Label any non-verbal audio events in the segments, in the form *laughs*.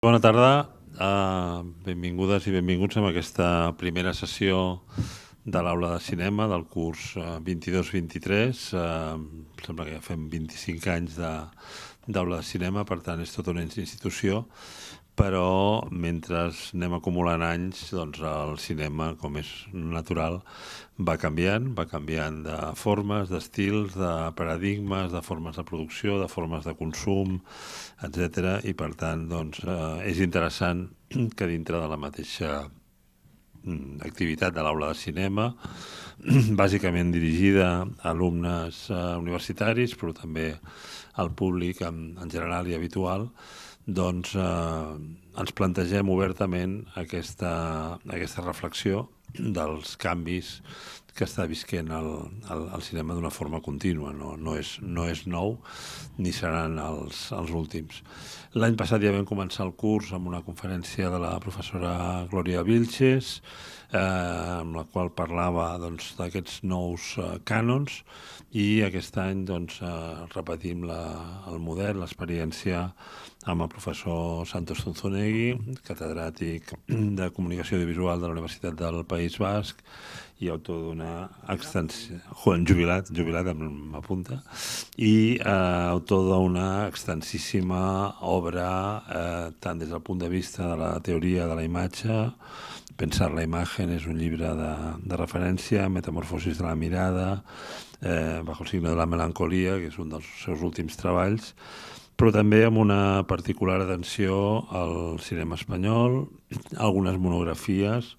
Bona tarda, uh, benvingudes i benvinguts a aquesta primera sessió de l'aula de cinema del curs 22-23. Uh, eh, ah, sembla que ja fem 25 anys d'aula de, de cinema, per tant és tota una institució però mentre anem acumulant anys, doncs el cinema, com és natural, va canviant, va canviant de formes, d'estils, de paradigmes, de formes de producció, de formes de consum, etc. I per tant, doncs, eh, és interessant que dintre de la mateixa mm, activitat de l'aula de cinema, *clears throat* bàsicament dirigida a alumnes eh, universitaris, però també al públic en, en general i habitual, doncs eh, ens plantegem obertament aquesta, aquesta reflexió dels canvis que està visquent el, el, el cinema d'una forma contínua. No, no, és, no és nou ni seran els, els últims. L'any passat ja vam començar el curs amb una conferència de la professora Glòria Vilches, eh, amb la qual parlava doncs, d'aquests doncs, nous eh, cànons i aquest any doncs, eh, repetim la, el model, l'experiència amb el professor Santos Zunzunegui, catedràtic de Comunicació Audiovisual de la Universitat del País Basc i autor d'una extensió... Juan Jubilat, jubilat amb punta, i eh, autor d'una extensíssima obra eh, tant des del punt de vista de la teoria de la imatge, Pensar la imatge és un llibre de, de referència, Metamorfosis de la mirada, eh, Bajo el signo de la melancolia, que és un dels seus últims treballs, però també amb una particular atenció al cinema espanyol, algunes monografies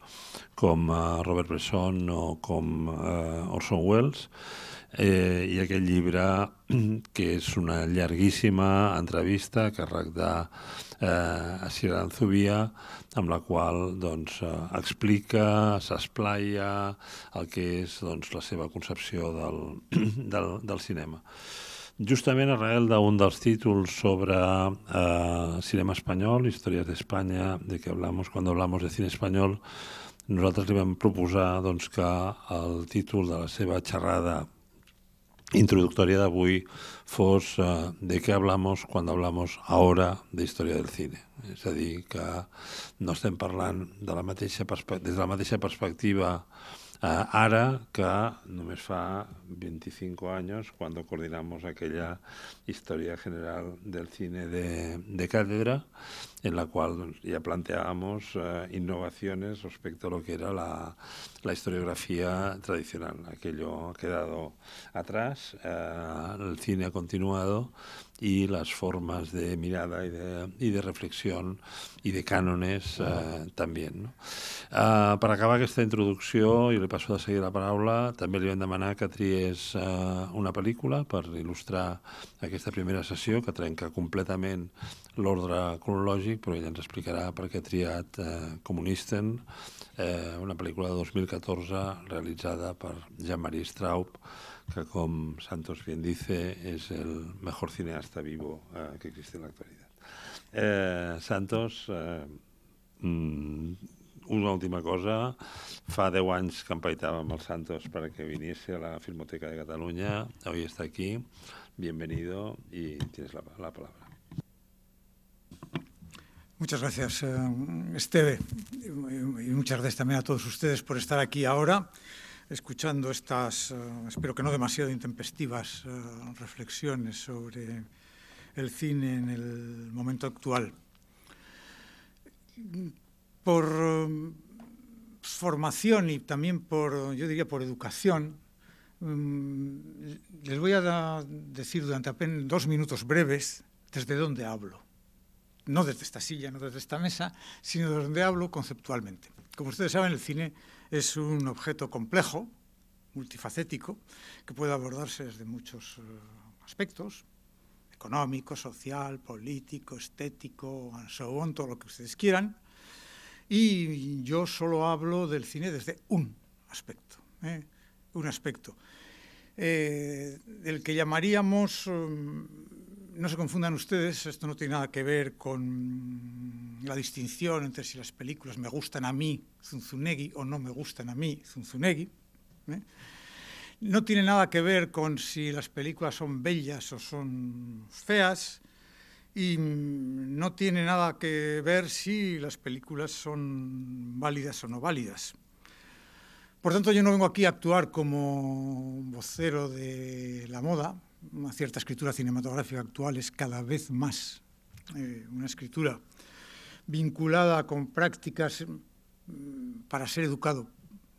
com eh, Robert Bresson o com eh, Orson Welles, eh, i aquest llibre *clears throat* que és una llarguíssima entrevista que càrrec de eh, Sira Zubia, amb la qual doncs, eh, explica, s'esplaia el que és doncs, la seva concepció del, *clears throat* del, del cinema justament arrel d'un dels títols sobre eh, cinema espanyol, històries d'Espanya, de què hablamos quan hablamos de cine espanyol, nosaltres li vam proposar doncs, que el títol de la seva xerrada introductoria d'avui fos eh, de què hablamos quan hablamos ahora de història del cine. És a dir, que no estem parlant de la mateixa des de la mateixa perspectiva Ah, ara que només fa 25 años, cuando coordinamos aquella Historia General del Cine de, de Cátedra, en la cual ya planteábamos eh, innovaciones respecto a lo que era la, la, historiografía tradicional. Aquello ha quedado atrás, eh, el cine ha continuado i les formes de mirada i de, i de reflexió i de cànones uh -huh. uh, No? Eh, per acabar aquesta introducció, i li passo de seguir la paraula, també li vam demanar que triés eh, una pel·lícula per il·lustrar aquesta primera sessió, que trenca completament l'ordre cronològic, però ell ens explicarà per què ha triat eh, Comunisten, eh, una pel·lícula de 2014 realitzada per Jean-Marie Straub, como Santos bien dice, es el mejor cineasta vivo eh, que existe en la actualidad. Eh, Santos, eh, mm, una última cosa, fa 10 anys que Santos para Santos viniese a la Filmoteca de Cataluña, hoy está aquí, bienvenido y tienes la, la palabra. Muchas gracias, Esteve, y muchas gracias también a todos ustedes por estar aquí ahora escuchando estas, eh, espero que no demasiado intempestivas, eh, reflexiones sobre el cine en el momento actual. Por eh, formación y también por, yo diría, por educación, mm, les voy a decir durante apenas dos minutos breves desde dónde hablo. No desde esta silla, no desde esta mesa, sino desde dónde hablo conceptualmente. Como ustedes saben, el cine es un objeto complejo, multifacético, que puede abordarse desde muchos eh, aspectos, económico, social, político, estético, and todo lo que ustedes quieran. Y yo solo hablo del cine desde un aspecto, ¿eh? un aspecto, eh, el que llamaríamos mm, no se confundan ustedes, esto no tiene nada que ver con la distinción entre si las películas me gustan a mí, Zunzunegui, o no me gustan a mí, Zunzunegui. ¿eh? No tiene nada que ver con si las películas son bellas o son feas. Y no tiene nada que ver si las películas son válidas o no válidas. Por tanto, yo no vengo aquí a actuar como vocero de la moda, una cierta escritura cinematográfica actual es cada vez más eh, una escritura vinculada con prácticas mm, para ser educado,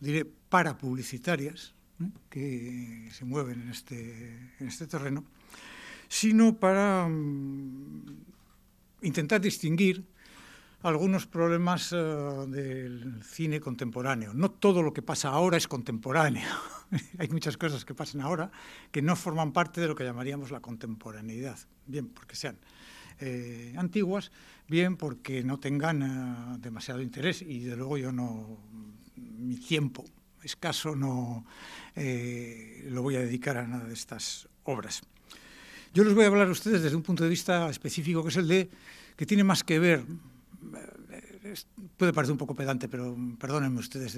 diré, para publicitarias, ¿eh? que se mueven en este, este terreno, sino para mm, intentar distinguir algunos problemas eh, del cine contemporáneo. No todo lo que pasa ahora es contemporáneo. *laughs* Hay muchas cosas que pasan ahora que no forman parte de lo que llamaríamos la contemporaneidad. Bien, porque sean eh, antiguas, bien porque no tengan eh, demasiado interés y de luego yo no, mi tiempo escaso no lo voy a dedicar a nada de estas obras. Yo les voy a hablar a ustedes desde un punto de vista específico que es el de que tiene más que ver puede parecer un poco pedante, pero perdónenme ustedes,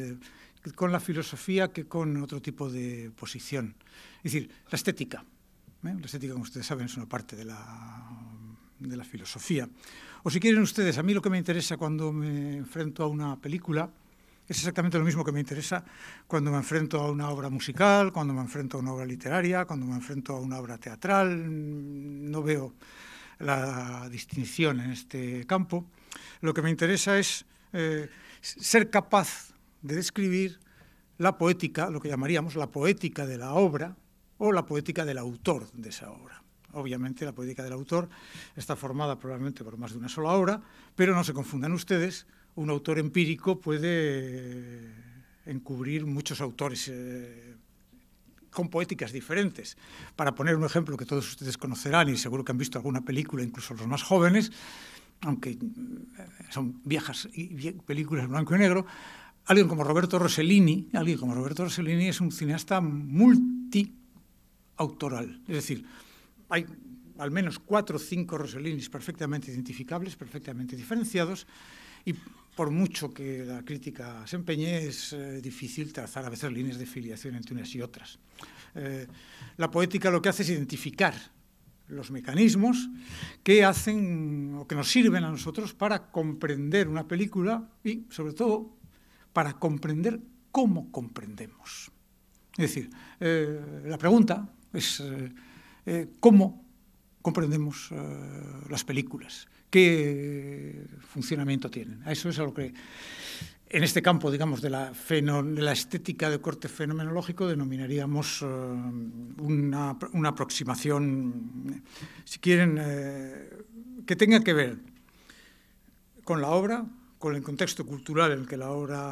con la filosofía que con otro tipo de posición. Es decir, la estética. ¿eh? La estética, como ustedes saben, es una parte de la, de la filosofía. O si quieren ustedes, a mí lo que me interesa cuando me enfrento a una película es exactamente lo mismo que me interesa cuando me enfrento a una obra musical, cuando me enfrento a una obra literaria, cuando me enfrento a una obra teatral. No veo la distinción en este campo. Lo que me interesa es eh, ser capaz de describir la poética, lo que llamaríamos la poética de la obra o la poética del autor de esa obra. Obviamente la poética del autor está formada probablemente por más de una sola obra, pero no se confundan ustedes, un autor empírico puede eh, encubrir muchos autores eh, con poéticas diferentes. Para poner un ejemplo que todos ustedes conocerán y seguro que han visto alguna película, incluso los más jóvenes, aunque eh, son viejas películas blanco y negro, alguien como Roberto Rossellini, alguien como Roberto Rossellini es un cineasta multiautoral, es decir, hay al menos cuatro o cinco Rossellinis perfectamente identificables, perfectamente diferenciados, y por mucho que la crítica se empeñe, es eh, difícil trazar a veces líneas de filiación entre unas y otras. Eh, la poética lo que hace es identificar los mecanismos que hacen o que nos sirven a nosotros para comprender una película y, sobre todo, para comprender cómo comprendemos. Es decir, eh, la pregunta es eh, eh, cómo comprendemos las películas, qué funcionamiento tienen. A eso es a lo que en este campo, digamos, de la, estética de corte fenomenológico, denominaríamos eh, una, aproximación, si quieren, eh, que tenga que ver con la obra, con el contexto cultural en el que la obra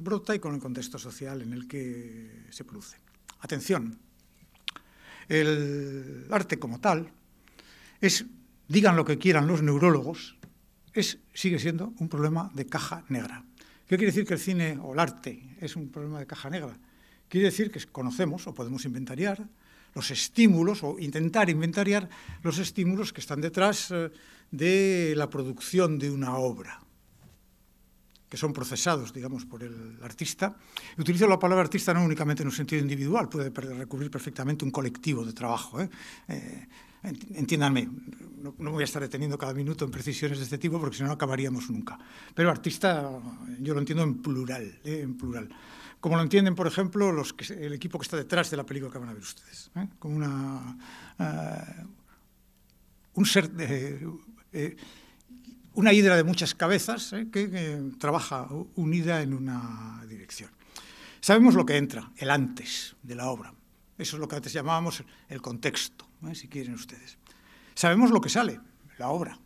brota y con el contexto social en el que se produce. Atención, el arte como tal es, digan lo que quieran los neurólogos, es, sigue siendo un problema de caja negra. ¿Qué quiere decir que el cine o el arte es un problema de caja negra? Quiere decir que conocemos o podemos inventariar los estímulos o intentar inventariar los estímulos que están detrás eh, de la producción de una obra que son procesados, digamos, por el artista. Y utilizo la palabra artista no únicamente en un sentido individual, puede recubrir perfectamente un colectivo de trabajo. ¿eh? Eh, entiéndanme, no, voy a estar deteniendo cada minuto en precisiones de este tipo porque si no acabaríamos nunca. Pero artista yo lo entiendo en plural, ¿eh? en plural. Como lo entienden, por ejemplo, los el equipo que está detrás de la película que van a ver ustedes. Como una... un ser una hidra de muchas cabezas eh, que, trabaja unida en una dirección. Sabemos lo que entra, el antes de la obra. Eso es lo que antes llamábamos el contexto, eh, si quieren ustedes. Sabemos lo que sale, la obra.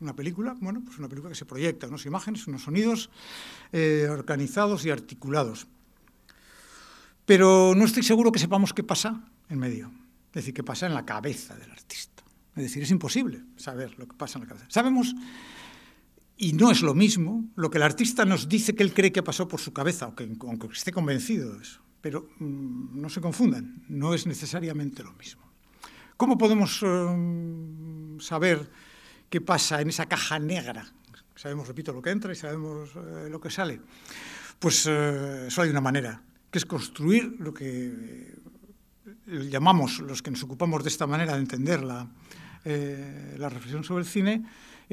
Una película, bueno, pues una película que se proyecta, unas imágenes, unos sonidos eh, organizados y articulados. Pero no estoy seguro que sepamos qué pasa en medio, es decir, qué pasa en la cabeza del artista. Es decir, es imposible saber lo que pasa en la cabeza. Sabemos y no es lo mismo lo que el artista nos dice que él cree que pasó por su cabeza, aunque, esté convencido de eso. Pero mm, no se confundan, no es necesariamente lo mismo. ¿Cómo podemos eh, saber qué pasa en esa caja negra? Sabemos, repito, lo que entra y sabemos eh, lo que sale. Pues eh, solo hay una manera, que es construir lo que eh, llamamos, los que nos ocupamos de esta manera de entender la reflexión sobre el cine,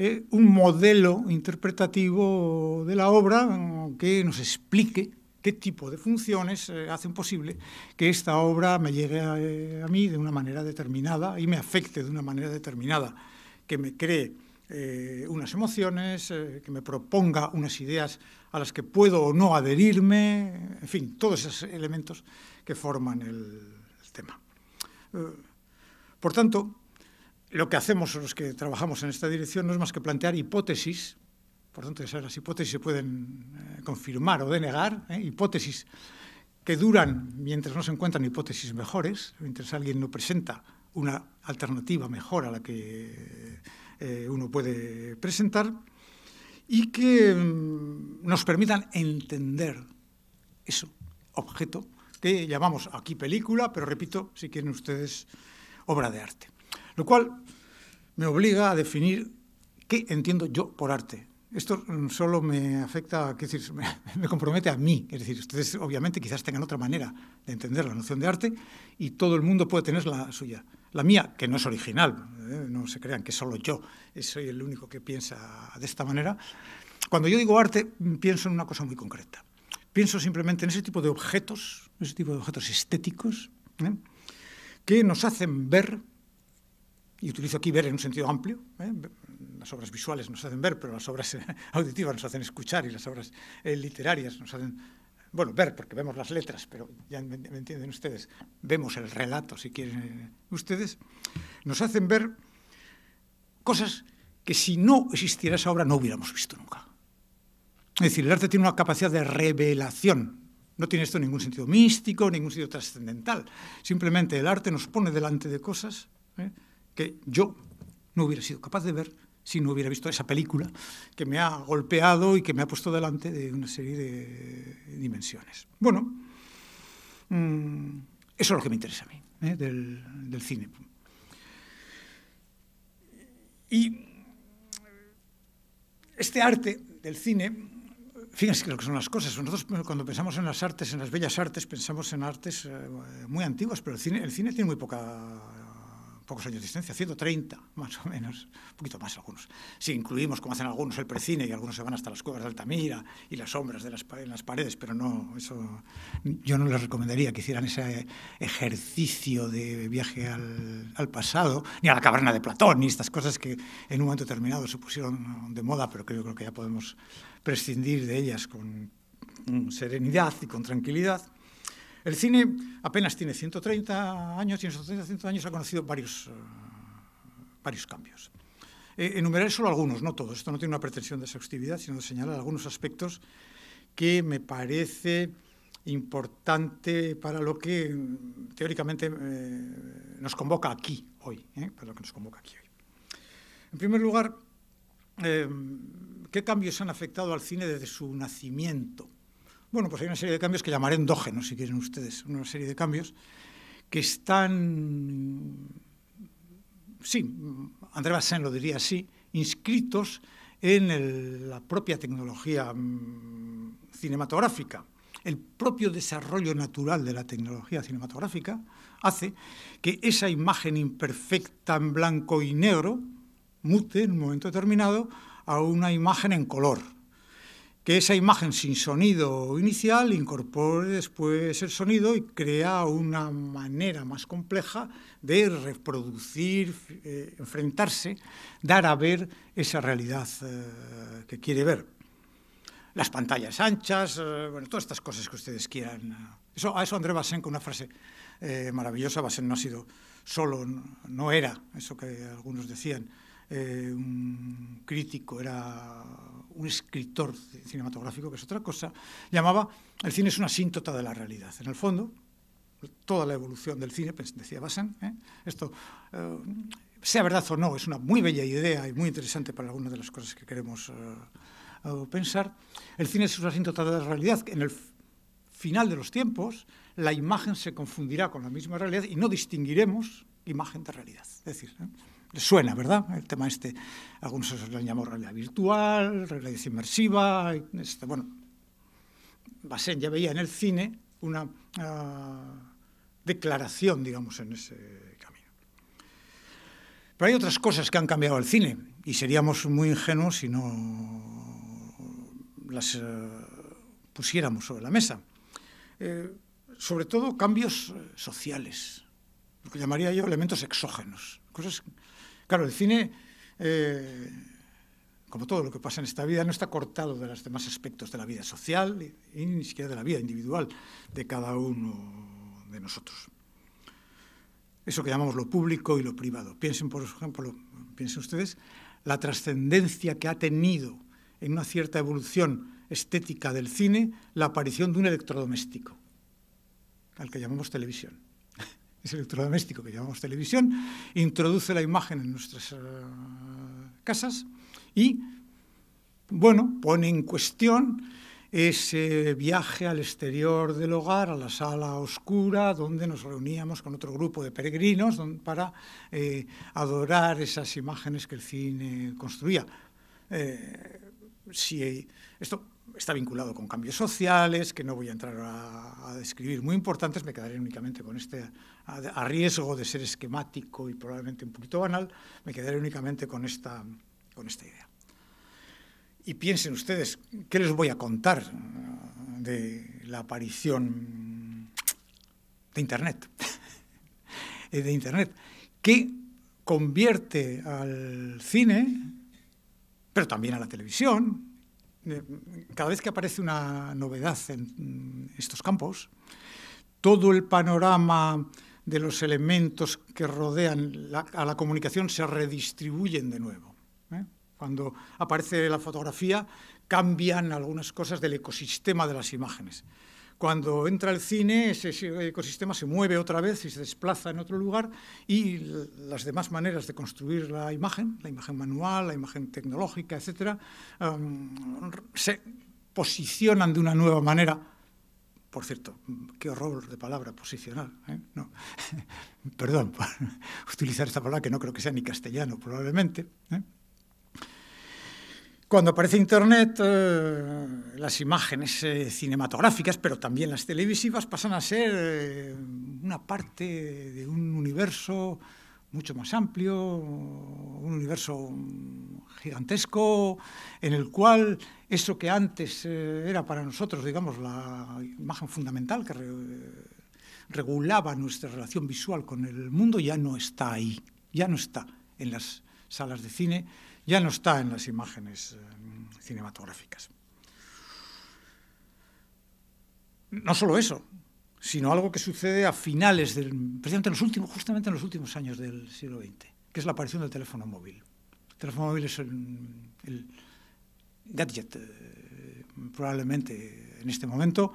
eh, un modelo interpretativo de la obra mm, que nos explique qué tipo de funciones eh, hacen posible que esta obra me llegue eh, a, mí de una manera determinada y me afecte de una manera determinada, que me cree unas emociones, que me proponga unas ideas a las que puedo o no adherirme, en fin, todos esos elementos que forman el, el tema. por tanto, lo que hacemos los que trabajamos en esta dirección no es más que plantear hipótesis, por tanto esas hipótesis se pueden eh, confirmar o denegar, ¿eh? hipótesis que duran mientras no se encuentran hipótesis mejores, mientras alguien no presenta una alternativa mejor a la que eh, uno puede presentar, y que mm, nos permitan entender eso, objeto, que llamamos aquí película, pero repito, si quieren ustedes, obra de arte. Lo cual me obliga a definir qué entiendo yo por arte. Esto solo me afecta, decir, *laughs* me, compromete a mí. Es decir, ustedes obviamente quizás tengan otra manera de entender la noción de arte y todo el mundo puede tener la suya. La mía, que no es original, ¿eh? no se crean que solo yo soy el único que piensa de esta manera. Cuando yo digo arte, pienso en una cosa muy concreta. Pienso simplemente en ese tipo de objetos, ese tipo de objetos estéticos, ¿eh? que nos hacen ver y utilizo aquí ver en un sentido amplio. ¿eh? Las obras visuales nos hacen ver, pero las obras *laughs* auditivas nos hacen escuchar y las obras eh, literarias nos hacen, bueno, ver, porque vemos las letras, pero ya me, entienden ustedes, vemos el relato, si quieren eh, ustedes, nos hacen ver cosas que si no existiera esa obra no hubiéramos visto nunca. Es decir, el arte tiene una capacidad de revelación. No tiene esto ningún sentido místico, ningún sentido trascendental. Simplemente el arte nos pone delante de cosas que yo no hubiera sido capaz de ver si no hubiera visto esa película que me ha golpeado y que me ha puesto delante de una serie de dimensiones. Bueno, mm, eso es lo que me interesa a mí, ¿eh? del, cine. Y este arte del cine, fíjense lo que son las cosas. Nosotros cuando pensamos en las artes, en las bellas artes, pensamos en artes eh, muy antiguas, pero el cine, el cine tiene muy poca pocos años de distancia, 130 más o menos, un poquito más algunos. Si incluimos, como hacen algunos, el precine y algunos se van hasta las cuevas de Altamira y las sombras de las, en las paredes, pero no, eso yo no les recomendaría que hicieran ese ejercicio de viaje al, al pasado, ni a la caverna de Platón, ni estas cosas que en un momento determinado se pusieron de moda, pero que yo creo que ya podemos prescindir de ellas con mm, serenidad y con tranquilidad. El cine apenas tiene 130 años y en esos 130 años ha conocido varios, eh, cambios. Eh, enumeraré solo algunos, no todos. Esto no tiene una pretensión de exhaustividad, sino de señalar algunos aspectos que me parece importante para lo que mm, teóricamente eh, nos convoca aquí hoy, ¿eh? para lo que nos convoca aquí hoy. En primer lugar, ¿qué cambios han afectado al cine desde su nacimiento? Bueno, pues hay una serie de cambios que llamaré endógenos, si quieren ustedes, una serie de cambios que están, sí, André Bassin lo diría así, inscritos en la propia tecnología mm, cinematográfica. El propio desarrollo natural de la tecnología cinematográfica hace que esa imagen imperfecta en blanco y negro mute en un momento determinado a una imagen en color, que esa imagen sin sonido inicial incorpore después el sonido y crea una manera más compleja de reproducir, eh, enfrentarse, dar a ver esa realidad eh, que quiere ver. Las pantallas anchas, eh, todas estas cosas que ustedes quieran. a eso André Basen con una frase maravillosa, Basen no ha sido solo, no era eso que algunos decían, eh, un crítico, era un escritor cinematográfico, que es otra cosa, llamaba el cine es una síntota de la realidad. En el fondo, toda la evolución del cine, pues, decía Bassan, ¿eh? esto, eh, sea verdad o no, es una muy bella idea y muy interesante para algunas de las cosas que queremos pensar. El cine es una síntota de la realidad. En el final de los tiempos, la imagen se confundirá con la misma realidad y no distinguiremos imagen de realidad. Es decir, suena, ¿verdad? El tema este, algunos lo han llamado realidad virtual, realidad inmersiva, este, bueno. Basen ya veía en el cine una ah, declaración, digamos, en ese camino. Pero hay otras cosas que han cambiado el cine y seríamos muy ingenuos si no las eh, pusiéramos sobre la mesa. Eh, sobre todo cambios sociales, lo que llamaría yo elementos exógenos, cosas Claro, el cine, eh, como todo lo que pasa en esta vida, no está cortado de los demás aspectos de la vida social y, y ni siquiera de la vida individual de cada uno de nosotros. Eso que llamamos lo público y lo privado. Piensen, por ejemplo, piensen ustedes la trascendencia que ha tenido en una cierta evolución estética del cine la aparición de un electrodoméstico, al que llamamos televisión ese electrodoméstico que llamamos televisión, introduce la imagen en nuestras eh, casas y, bueno, pone en cuestión ese viaje al exterior del hogar, a la sala oscura, donde nos reuníamos con otro grupo de peregrinos para eh, adorar esas imágenes que el cine construía. Eh, si esto está vinculado con cambios sociales, que no voy a entrar a, a describir, muy importantes, me quedaré únicamente con este a, riesgo de ser esquemático y probablemente un poquito banal, me quedaré únicamente con esta, con esta idea. Y piensen ustedes, ¿qué les voy a contar eh, de la aparición de Internet? *laughs* Eh, de Internet, que convierte al cine, pero también a la televisión, eh, cada vez que aparece una novedad en estos campos, todo el panorama de los elementos que rodean a la comunicación se redistribuyen de nuevo. ¿eh? Cuando aparece la fotografía, cambian algunas cosas del ecosistema de las imágenes. Cuando entra el cine, ese ecosistema se mueve otra vez y se desplaza en otro lugar y las demás maneras de construir la imagen, la imagen manual, la imagen tecnológica, etc., um, se posicionan de una nueva manera por cierto, qué horror de palabra posicional. ¿eh? *laughs* Perdón por *laughs* utilizar esta palabra que no creo que sea ni castellano, probablemente. ¿eh? Cuando aparece Internet, eh, las imágenes cinematográficas, pero también las televisivas, pasan a ser una parte de un universo mucho más amplio, un universo gigantesco, en el cual eso que antes eh, era para nosotros, digamos, la imagen fundamental que regulaba nuestra relación visual con el mundo, ya no está ahí, ya no está en las salas de cine, ya no está en las imágenes eh, cinematográficas. No solo eso, sino algo que sucede a finales del, precisamente en los últimos, justamente en los últimos años del siglo XX, que es la aparición del teléfono móvil. El teléfono móvil es el, gadget, eh, probablemente en este momento,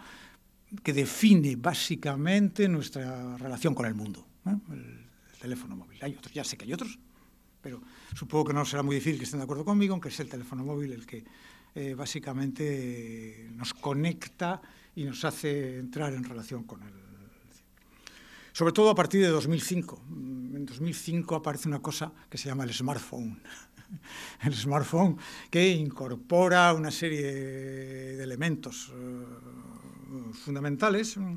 que define básicamente nuestra relación con el mundo, el, teléfono móvil. Hay otros, ya sé que hay otros, pero supongo que no será muy difícil que estén de acuerdo conmigo, aunque es el teléfono móvil el que eh, básicamente nos conecta y nos hace entrar en relación con él. Sobre todo a partir de 2005. Mm, en 2005 aparece una cosa que se llama el smartphone. *laughs* El smartphone que incorpora una serie de elementos eh, fundamentales mm,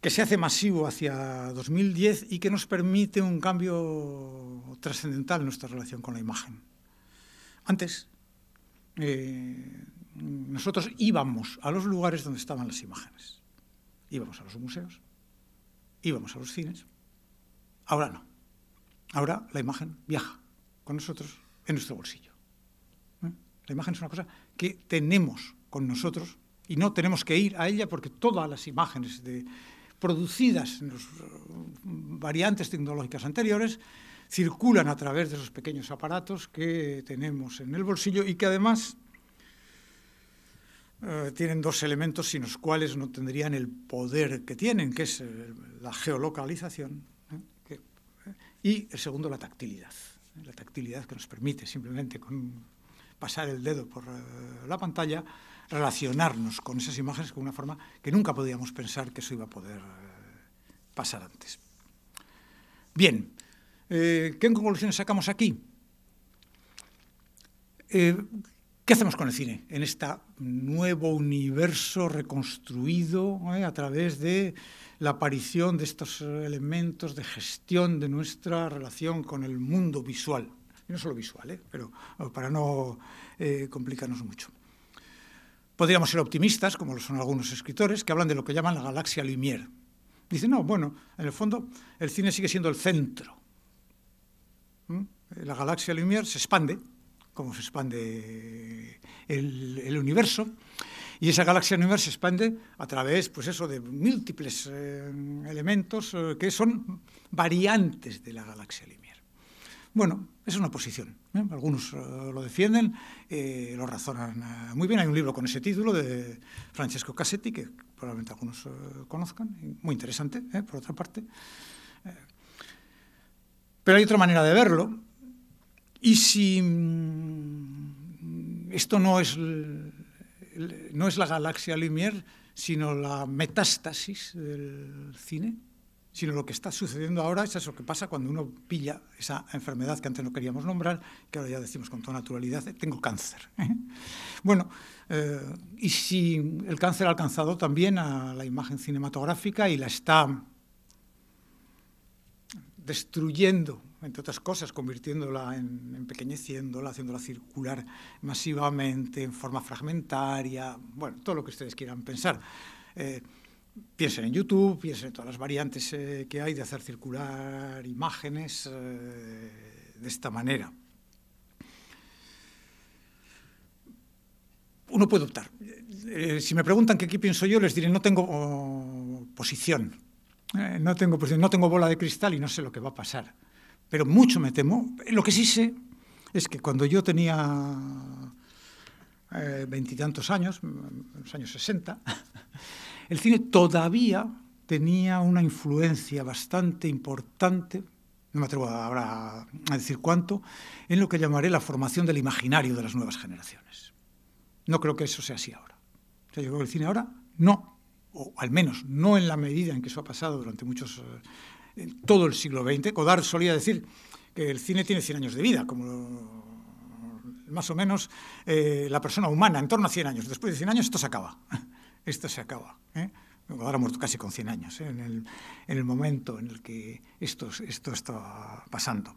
que se hace masivo hacia 2010 y que nos permite un cambio trascendental en nuestra relación con la imagen. Antes, eh, nosotros íbamos a los lugares donde estaban las imágenes. Íbamos a los museos, íbamos a los cines. Ahora no. Ahora la imagen viaja con nosotros en nuestro bolsillo. ¿eh? La imagen es una cosa que tenemos con nosotros y no tenemos que ir a ella porque todas las imágenes de, producidas en las mm, variantes tecnológicas anteriores circulan a través de esos pequeños aparatos que tenemos en el bolsillo y que además eh, tienen dos elementos sin los cuales no tendrían el poder que tienen, que es eh, la geolocalización ¿eh? y el segundo, la tactilidad. La tactilidad que nos permite simplemente con pasar el dedo por la pantalla, relacionarnos con esas imágenes con una forma que nunca podíamos pensar que eso iba a poder pasar antes. Bien, ¿qué conclusiones sacamos aquí? ¿Qué hacemos con el cine en este nuevo universo reconstruido eh, a través de la aparición de estos elementos de gestión de nuestra relación con el mundo visual? Y no solo visual, eh, pero eh, para no complicarnos mucho. Podríamos ser optimistas, como lo son algunos escritores, que hablan de lo que llaman la galaxia Lumière. Dicen, no, bueno, en el fondo el cine sigue siendo el centro. La galaxia Lumière se expande cómo se expande el, universo. Y esa galaxia universo se expande a través pues eso, de múltiples eh, elementos eh, que son variantes de la galaxia limier Bueno, es una posición. ¿eh? Algunos lo defienden, lo razonan muy bien. Hay un libro con ese título de Francesco Cassetti, que probablemente algunos conozcan, muy interesante, por otra parte. Pero hay otra manera de verlo, y si mm, esto no es, no es la galaxia Lumière, sino la metástasis del cine, sino lo que está sucediendo ahora es eso que pasa cuando uno pilla esa enfermedad que antes no queríamos nombrar, que ahora ya decimos con toda naturalidad, tengo cáncer. ¿eh? bueno, eh, y si el cáncer ha alcanzado también a la imagen cinematográfica y la está destruyendo entre otras cosas, convirtiéndola en, empequeñeciéndola, haciéndola circular masivamente, en forma fragmentaria, bueno, todo lo que ustedes quieran pensar. Eh, piensen en YouTube, piensen en todas las variantes eh, que hay de hacer circular imágenes eh, de esta manera. Uno puede optar. si me preguntan qué, equipo pienso yo, les diré, no tengo oh, posición. no tengo posición, no tengo bola de cristal y no sé lo que va a pasar pero mucho me temo. Lo que sí sé es que cuando yo tenía eh, veintitantos años, los mm, años 60, *laughs* el cine todavía tenía una influencia bastante importante, no me atrevo ahora a decir cuánto, en lo que llamaré la formación del imaginario de las nuevas generaciones. No creo que eso sea así ahora. O sea, yo creo que el cine ahora no, o al menos no en la medida en que eso ha pasado durante muchos eh, en todo el siglo XX. Godard solía decir que el cine tiene 100 años de vida, como más o menos eh, la persona humana, en torno a 100 años. Después de 100 años esto se acaba, *laughs* esto se acaba. ¿eh? Godard ha muerto casi con 100 años, ¿eh? en, el, momento en el que esto, esto está pasando.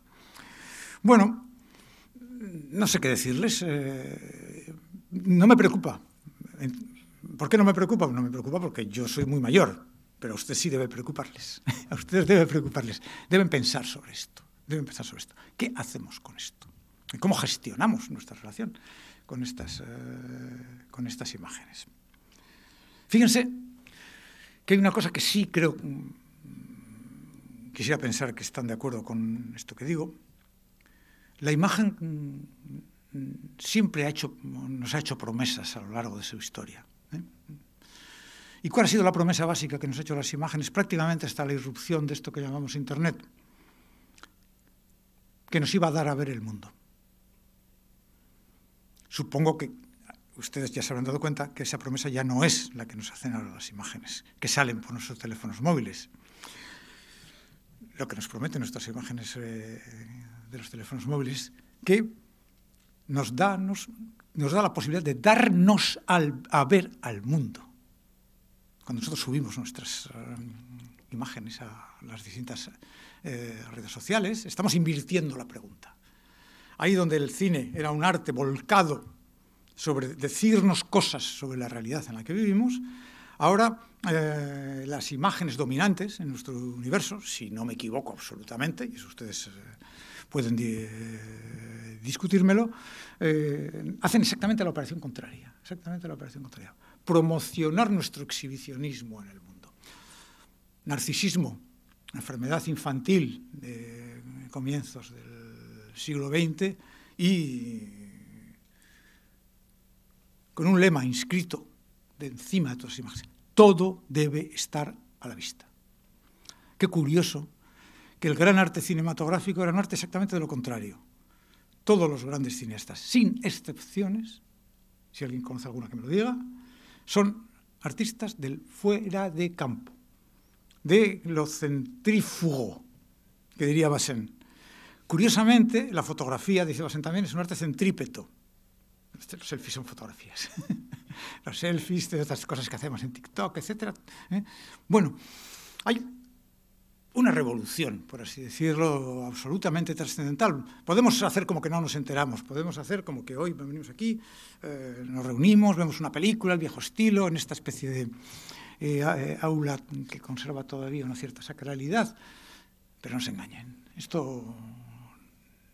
Bueno, no sé qué decirles, no me preocupa. ¿Por qué no me preocupa? No me preocupa porque yo soy muy mayor, pero a usted sí debe preocuparles, *laughs* a ustedes debe preocuparles, deben pensar sobre esto, deben pensar sobre esto. ¿Qué hacemos con esto? ¿Cómo gestionamos nuestra relación con estas, eh, con estas imágenes? Fíjense que hay una cosa que sí creo, mm, quisiera pensar que están de acuerdo con esto que digo, la imagen mm, mm, siempre ha hecho, nos ha hecho promesas a lo largo de su historia. ¿eh? ¿Y cuál ha sido la promesa básica que nos ha hecho las imágenes prácticamente hasta la irrupción de esto que llamamos Internet? Que nos iba a dar a ver el mundo. Supongo que ustedes ya se habrán dado cuenta que esa promesa ya no es la que nos hacen ahora las imágenes, que salen por nuestros teléfonos móviles. Lo que nos prometen nuestras imágenes eh, de los teléfonos móviles, que nos da, da la posibilidad de darnos a ver al mundo cuando nosotros subimos nuestras eh, imágenes a las distintas eh, redes sociales, estamos invirtiendo la pregunta. Ahí donde el cine era un arte volcado sobre decirnos cosas sobre la realidad en la que vivimos, ahora eh, las imágenes dominantes en nuestro universo, si no me equivoco absolutamente, y eso ustedes pueden discutírmelo, hacen exactamente la operación contraria, exactamente la operación contraria promocionar nuestro exhibicionismo en el mundo. Narcisismo, enfermedad infantil de comienzos del siglo XX y con un lema inscrito de encima de todas las imágenes, todo debe estar a la vista. Qué curioso que el gran arte cinematográfico era un arte exactamente de lo contrario. Todos los grandes cineastas, sin excepciones, si alguien conoce alguna que me lo diga, son artistas del fuera de campo, de lo centrífugo, que diría Basen. Curiosamente, la fotografía, dice Basen también, es un arte centrípeto. Este, los selfies son fotografías. *laughs* Los selfies, de estas cosas que hacemos en TikTok, etc. ¿eh? Bueno, hay una revolución, por así decirlo, absolutamente trascendental. Podemos hacer como que no nos enteramos, podemos hacer como que hoy venimos aquí, eh, nos reunimos, vemos una película, el viejo estilo, en esta especie de eh, eh, aula que conserva todavía una cierta sacralidad, pero no se engañen, esto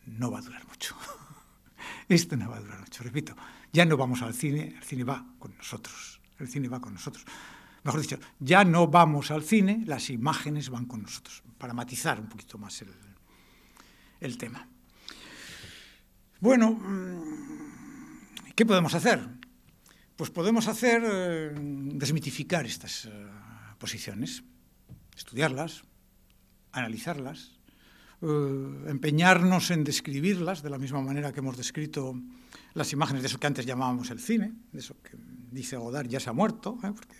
no va a durar mucho. *laughs* Esto no va a durar mucho, repito, ya no vamos al cine, el cine va con nosotros, el cine va con nosotros mejor dicho, ya no vamos al cine, las imágenes van con nosotros, para matizar un poquito más el, tema. Bueno, mm, ¿qué podemos hacer? Pues podemos hacer eh, desmitificar estas eh, posiciones, estudiarlas, analizarlas, eh, empeñarnos en describirlas de la misma manera que hemos descrito las imágenes de eso que antes llamábamos el cine, de eso que dice Godard ya se ha muerto, porque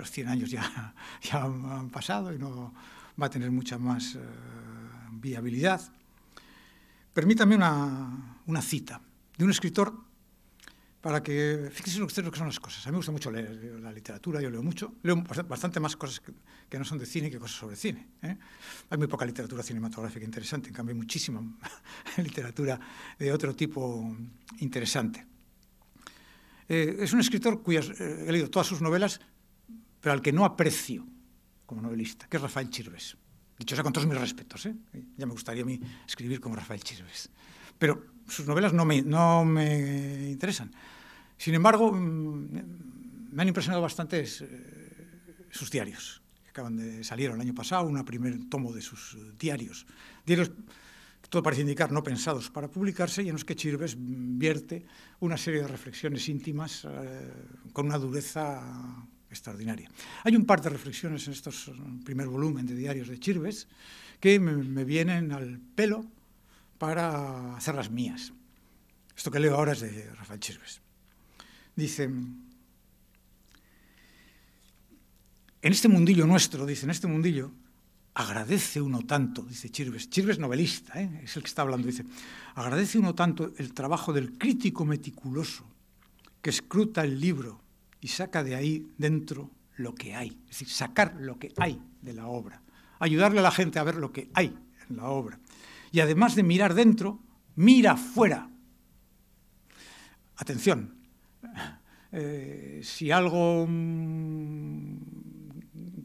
los 100 años ya, *laughs* ya han pasado y no va a tener mucha más eh, viabilidad. Permítame una, cita de un escritor para que fíjense lo que son las cosas. A mí me gusta mucho leer la literatura, yo leo mucho, leo bastante más cosas que, no son de cine que cosas sobre cine. ¿eh? Hay muy poca literatura cinematográfica interesante, en cambio hay muchísima *laughs* literatura de otro tipo interesante. Eh, es un escritor cuyas, he leído todas sus novelas, pero al que no aprecio como novelista, que es Rafael Chirves. Dicho sea con todos mis respetos, ¿eh? ya me gustaría a mí escribir como Rafael Chirves. Pero sus novelas no me, no me interesan. Sin embargo, mm, me han impresionado bastante eh, sus diarios. Acaban de salir el año pasado, un primer tomo de sus eh, diarios. Diarios todo parece indicar, no pensados para publicarse, y en los que Chirves vierte una serie de reflexiones íntimas con una dureza extraordinaria. Hay un par de reflexiones en estos primer volumen de Diarios de Chirves que me, vienen al pelo para hacer las mías. Esto que leo ahora es de Rafael Chirves. Dice, en este mundillo nuestro, dice, en este mundillo, agradece uno tanto, dice Chirves, Chirves novelista, ¿eh? es el que está hablando, dice, agradece uno tanto el trabajo del crítico meticuloso que escruta el libro y saca de ahí dentro lo que hay, es decir, sacar lo que hay de la obra, ayudarle a la gente a ver lo que hay en la obra. Y además de mirar dentro, mira fuera. Atención, *laughs* eh, si algo mm,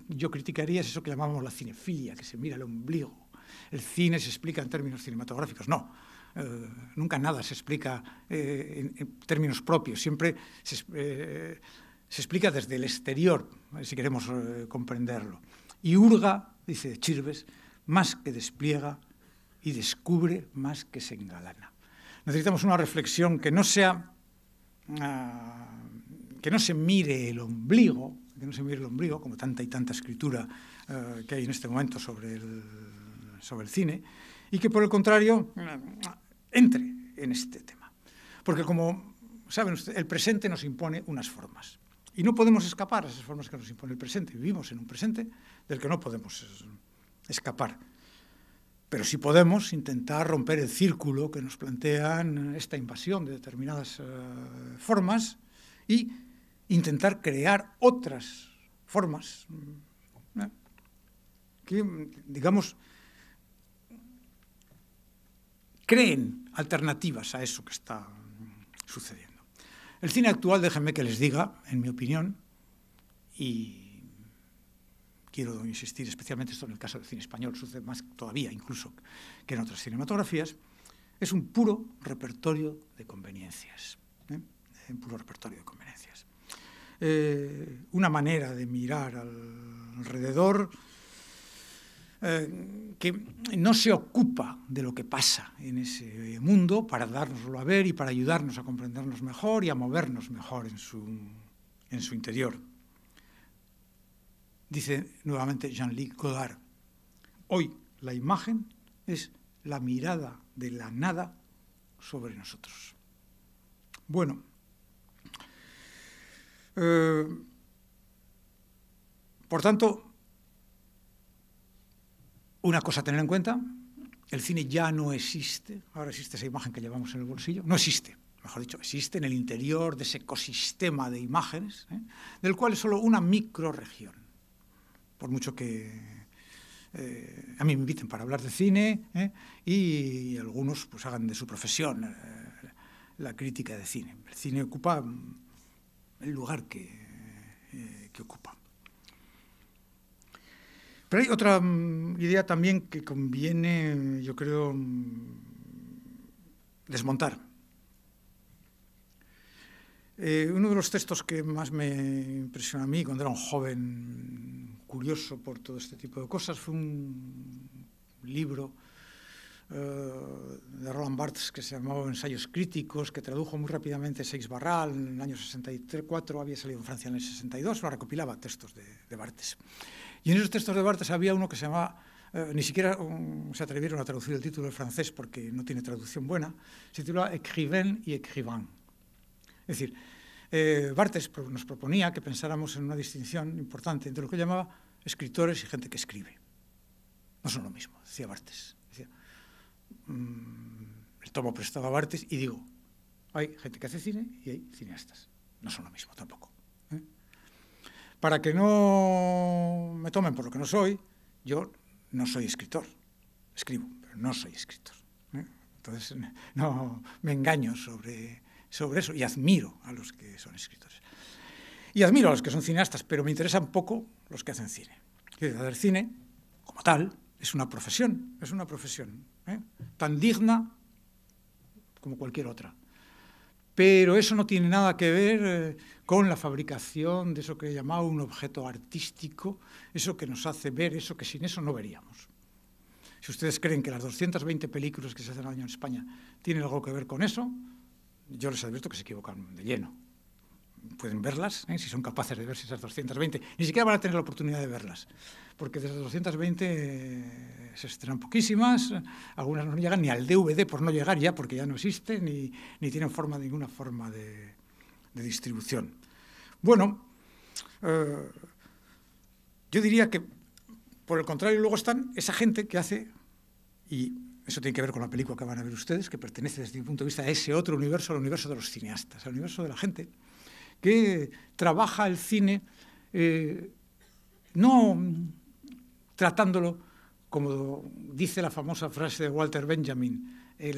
yo criticaría es eso que llamamos la cinefilia, que se mira el ombligo. El cine se explica en términos cinematográficos, no. Eh, nunca nada se explica eh, en, en, términos propios, siempre se, se explica desde el exterior, si queremos eh, comprenderlo. Y hurga, dice Chirves, más que despliega y descubre más que se engalana. Necesitamos una reflexión que no sea, ah, que no se mire el ombligo, que no se mire el ombligo, como tanta y tanta escritura eh, que hay en este momento sobre el, sobre el cine, y que por el contrario eh, entre en este tema. Porque como saben ustedes, el presente nos impone unas formas. Y no podemos escapar a esas formas que nos impone el presente. Vivimos en un presente del que no podemos escapar. Pero sí podemos intentar romper el círculo que nos plantean esta invasión de determinadas eh, formas y intentar crear otras formas mm, eh, que, digamos, creen alternativas a eso que está mm, sucediendo. El cine actual, déjenme que les diga, en mi opinión, y quiero insistir especialmente sobre en el caso del cine español, sucede más todavía incluso que en otras cinematografías, es un puro repertorio de conveniencias. ¿eh? Un puro repertorio de conveniencias. Eh, una manera de mirar alrededor eh, que no se ocupa de lo que pasa en ese eh, mundo para dárnoslo a ver y para ayudarnos a comprendernos mejor y a movernos mejor en su, interior. Dice nuevamente Jean-Luc Godard, hoy la imagen es la mirada de la nada sobre nosotros. Bueno, eh, por tanto, una cosa a tener en cuenta, el cine ya no existe, ahora existe esa imagen que llevamos en el bolsillo, no existe, mejor dicho, existe en el interior de ese ecosistema de imágenes, ¿eh? del cual es solo una microregión. Por mucho que eh, a mí me inviten para hablar de cine ¿eh? y, algunos pues hagan de su profesión la crítica de cine. El cine ocupa el lugar que, que ocupa. Pero hay otra mm, idea también que conviene, yo creo, mm, desmontar. Eh, uno de los textos que más me impresionó a mí cuando era un joven curioso por todo este tipo de cosas fue un libro eh, de Roland Barthes que se llamaba Ensayos críticos, que tradujo muy rápidamente Seix Barral en el año 64, había salido en Francia en el 62, lo recopilaba textos de, de Barthes. Y en esos textos de Barthes había uno que se llamaba, eh, ni siquiera um, se atrevieron a traducir el título al francés porque no tiene traducción buena, se titulaba Écrivain y écrivain. Es decir, eh, Bartes nos proponía que pensáramos en una distinción importante entre lo que llamaba escritores y gente que escribe. No son lo mismo, decía Barthes. Mm, Le tomo prestado a y digo, hay gente que hace cine y hay cineastas. No son lo mismo tampoco. Para que no me tomen por lo que no soy, yo no soy escritor. Escribo, pero no soy escritor. ¿eh? Entonces, *laughs* no me engaño sobre, eso y admiro a los que son escritores. Y admiro a los que son cineastas, pero me interesan poco los que hacen cine. hacer cine, como tal, es una profesión, es una profesión, ¿eh? tan digna como cualquier otra. Pero eso no tiene nada que ver eh, con la fabricación de eso que he llamado un objeto artístico, eso que nos hace ver eso que sin eso no veríamos. Si ustedes creen que las 220 películas que se hacen al año en España tienen algo que ver con eso, yo les advierto que se equivocan de lleno pueden verlas, ¿eh? si son capaces de verse esas 220. Ni siquiera van a tener la oportunidad de verlas, porque desde esas 220 eh, se estrenan poquísimas, algunas no llegan ni al DVD por no llegar ya, porque ya no existen ni, ni tienen forma, ninguna forma de, distribución. Bueno, eh, yo diría que, por el contrario, luego están esa gente que hace, y eso tiene que ver con la película que van a ver ustedes, que pertenece desde mi punto de vista a ese otro universo, al universo de los cineastas, al universo de la gente que trabaja el cine eh, no tratándolo, como dice la famosa frase de Walter Benjamin, eh,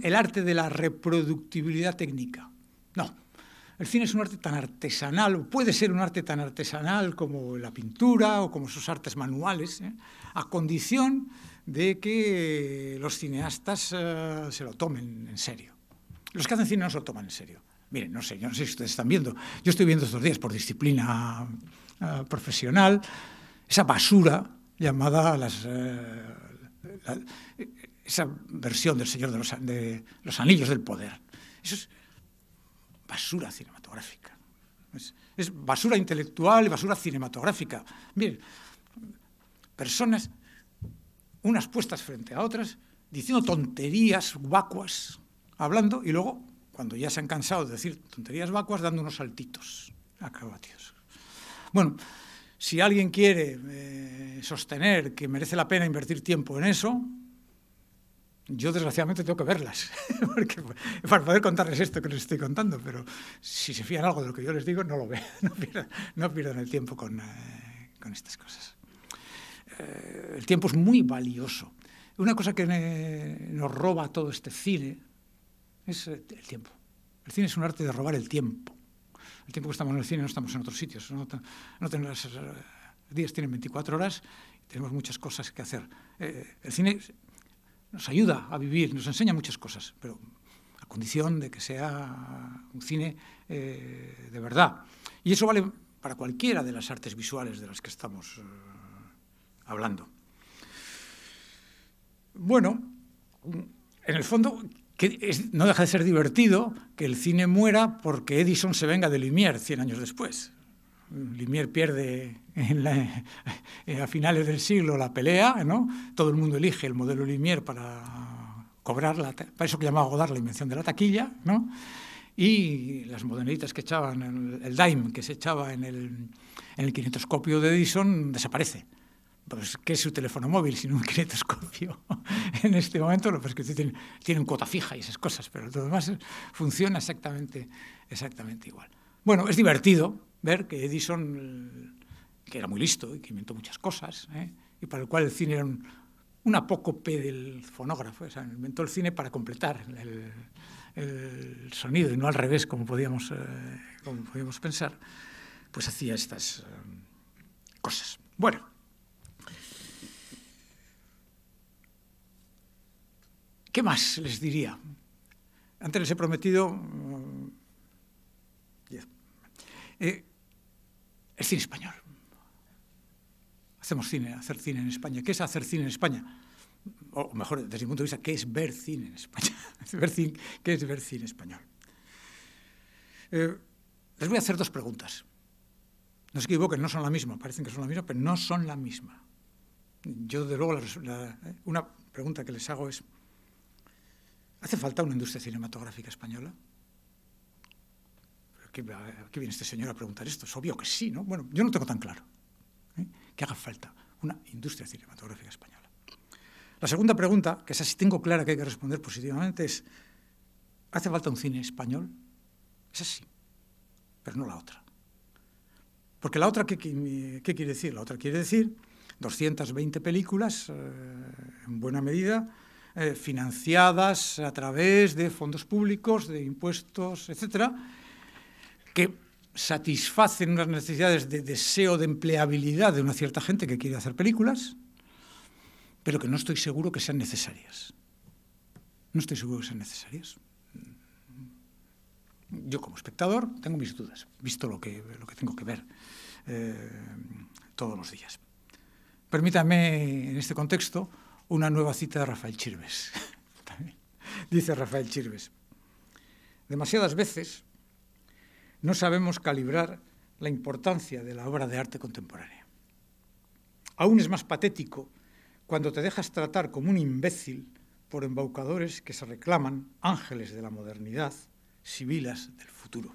el, arte de la reproductibilidad técnica. No, el cine es un arte tan artesanal, o puede ser un arte tan artesanal como la pintura o como sus artes manuales, eh, a condición de que los cineastas se lo tomen en serio. Los que hacen cine no se lo toman en serio. Miren, no sé, yo no sé si ustedes están viendo. Yo estoy viendo estos días por disciplina eh, profesional esa basura llamada eh, esa versión del Señor de los, Anillos del Poder. Eso es basura cinematográfica. Es, es basura intelectual y basura cinematográfica. Miren, personas, unas puestas frente a otras, diciendo tonterías vacuas, hablando y luego cuando ya se han cansado de decir tonterías vacuas, dando unos saltitos acrobáticos. Bueno, si alguien quiere eh, sostener que merece la pena invertir tiempo en eso, yo desgraciadamente tengo que verlas, *laughs* para poder contarles esto que les estoy contando, pero si se fían algo de lo que yo les digo, no lo vean, *laughs* no pierdan, el tiempo con, eh, con estas cosas. Eh, el tiempo es muy valioso. Una cosa que nos roba todo este cine es eh, el tiempo. El cine es un arte de robar el tiempo. El tiempo que estamos en el cine no estamos en otros sitios. No, tenemos, eh, días tienen 24 horas y tenemos muchas cosas que hacer. Eh, el cine nos ayuda a vivir, nos enseña muchas cosas, pero a condición de que sea un cine de verdad. Y eso vale para cualquiera de las artes visuales de las que estamos hablando. Bueno, en el fondo, que no deja de ser divertido que el cine muera porque Edison se venga de Lumière 100 años después. Lumière pierde eh, a finales del siglo la pelea, todo el mundo elige el modelo Lumière para cobrar, para eso que llamaba Godard la invención de la taquilla, y las moneditas que echaban, el, dime que se echaba en el, en de Edison desaparece pues, ¿qué es su teléfono móvil sin un kinetoscopio? *laughs* en este momento, lo que que tienen, cuota fija y esas cosas, pero todo lo demás funciona exactamente, igual. Bueno, es divertido ver que Edison, que era muy listo y que inventó muchas cosas, ¿eh? y para el cual el cine era un, poco P del fonógrafo, o sea, inventó el cine para completar el, sonido y no al revés, como podíamos, eh, pensar, pues hacía estas eh, cosas. Bueno. ¿Qué más les diría? Antes les he prometido... Mm, eh, el cine español. Hacemos cine, hacer cine en España. ¿Qué es hacer cine en España? O mejor, desde mi punto de vista, ¿qué es ver cine en España? *laughs* ¿Qué es ver cine español? Eh, les voy a hacer dos preguntas. No se equivoquen, no son la misma. Parecen que son la misma, pero no son la misma. Yo, de luego, eh, una pregunta que les hago es, ¿Hace falta una industria cinematográfica española? ¿Qué, qué viene este señor a preguntar esto? Es obvio que sí, ¿no? Bueno, yo no tengo tan claro ¿eh? ¿Qué haga falta una industria cinematográfica española. La segunda pregunta, que esa así tengo clara que hay que responder positivamente, es ¿hace falta un cine español? Esa sí, pero no la otra. Porque la otra, ¿qué, quiere decir? La otra quiere decir 220 películas, eh, en buena medida, eh, financiadas a través de fondos públicos, de impuestos, etcétera, que satisfacen unas necesidades de deseo de empleabilidad de una cierta gente que quiere hacer películas, pero que no estoy seguro que sean necesarias. No estoy seguro que sean necesarias. Yo como espectador tengo mis dudas, visto lo que, lo que tengo que ver eh, todos los días. Permítame en este contexto una nueva cita de Rafael Chirves. *laughs* Dice Rafael Chirves, demasiadas veces no sabemos calibrar la importancia de la obra de arte contemporánea. Aún es más patético cuando te dejas tratar como un imbécil por embaucadores que se reclaman ángeles de la modernidad, sibilas del futuro.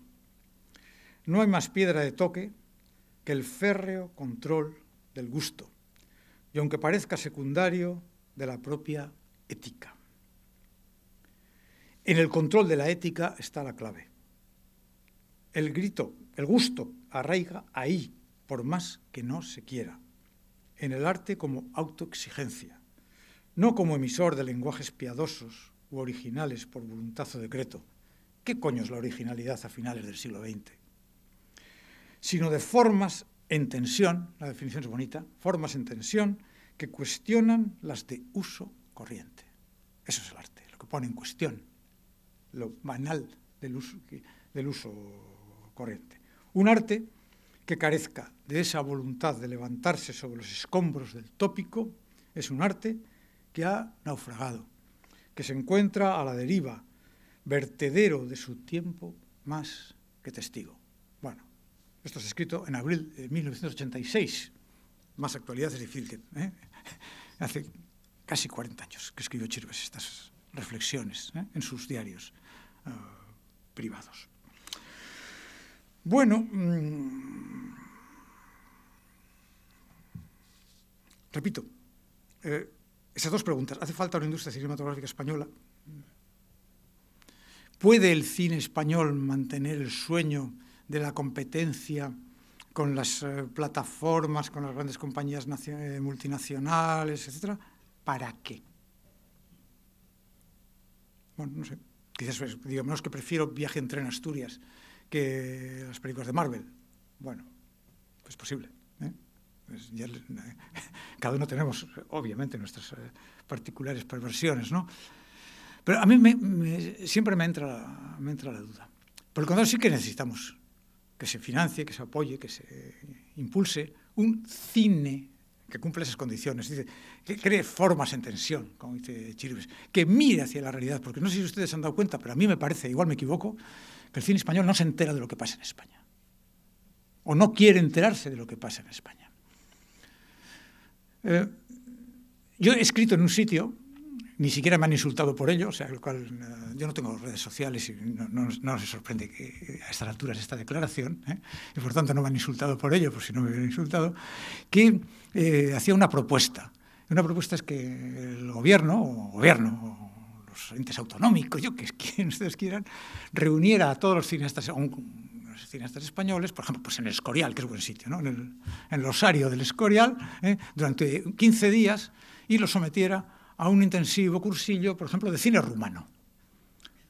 No hay más piedra de toque que el férreo control del gusto. Y aunque parezca secundario, de la propia ética. En el control de la ética está la clave. El grito, el gusto, arraiga ahí, por más que no se quiera, en el arte como autoexigencia, no como emisor de lenguajes piadosos u originales por voluntad o decreto. ¿Qué coño es la originalidad a finales del siglo XX? Sino de formas en tensión, la definición es bonita, formas en tensión que cuestionan las de uso corriente. Eso es el arte, lo que pone en cuestión, lo banal del uso, del uso corriente. Un arte que carezca de esa voluntad de levantarse sobre los escombros del tópico es un arte que ha naufragado, que se encuentra a la deriva, vertedero de su tiempo más que testigo. Bueno, esto es escrito en abril de 1986. Más actualidad es difícil ¿eh? *laughs* hace casi 40 años que escribió Chirves estas reflexiones ¿eh? en sus diarios ah, privados. Bueno, mm, repito, eh, esas dos preguntas. ¿Hace falta una industria cinematográfica española? ¿Puede el cine español mantener el sueño de la competencia? con las eh, plataformas, con las grandes compañías eh, multinacionales, etcétera, ¿para qué? Bueno, no sé. Quizás pues, menos que prefiero viaje en tren a Asturias que las películas de Marvel. Bueno, es posible. ¿eh? Pues *laughs* cada uno tenemos, obviamente, nuestras particulares perversiones, ¿no? Pero a mí siempre me entra, me entra la duda. Por el contrario, sí que necesitamos que se financie, que se apoye, que se impulse un cine que cumpla esas condiciones, que cree formas en tensión, como dice Chirbes, que mire hacia la realidad, porque no sé si ustedes se han dado cuenta, pero a mí me parece, igual me equivoco, que el cine español no se entera de lo que pasa en España, o no quiere enterarse de lo que pasa en España. Eh, yo he escrito en un sitio ni siquiera me han insultado por ello, o sea, lo cual eh, yo no tengo redes sociales y no, se sorprende que eh, a estas alturas esta declaración, ¿eh? y por tanto no me han insultado por ello, por si no me hubieran insultado, que hacía una propuesta. Una propuesta es que el gobierno, o gobierno, o los entes autonómicos, yo que es *laughs* quien ustedes quieran, reuniera a todos los cineastas, a cineastas españoles, por ejemplo, pues en el Escorial, que es buen sitio, ¿no? en, el, osario del Escorial, durante 15 días y lo sometiera a un intensivo cursillo, por ejemplo, de cine rumano,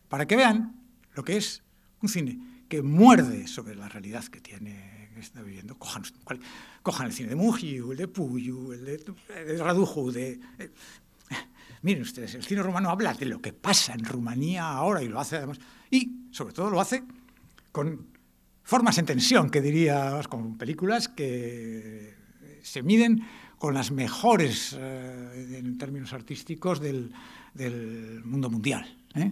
para que vean lo que es un cine que muerde sobre la realidad que tiene está viviendo. Cojan, el cine de Mujiu, el de Puyu, el de, de eh, *laughs* miren ustedes, el cine rumano habla de lo que pasa en Rumanía ahora y lo hace además, y sobre todo lo hace con formas en tensión, que diría, con películas que se miden con las mejores, eh, en términos artísticos, del, mundo mundial. ¿eh?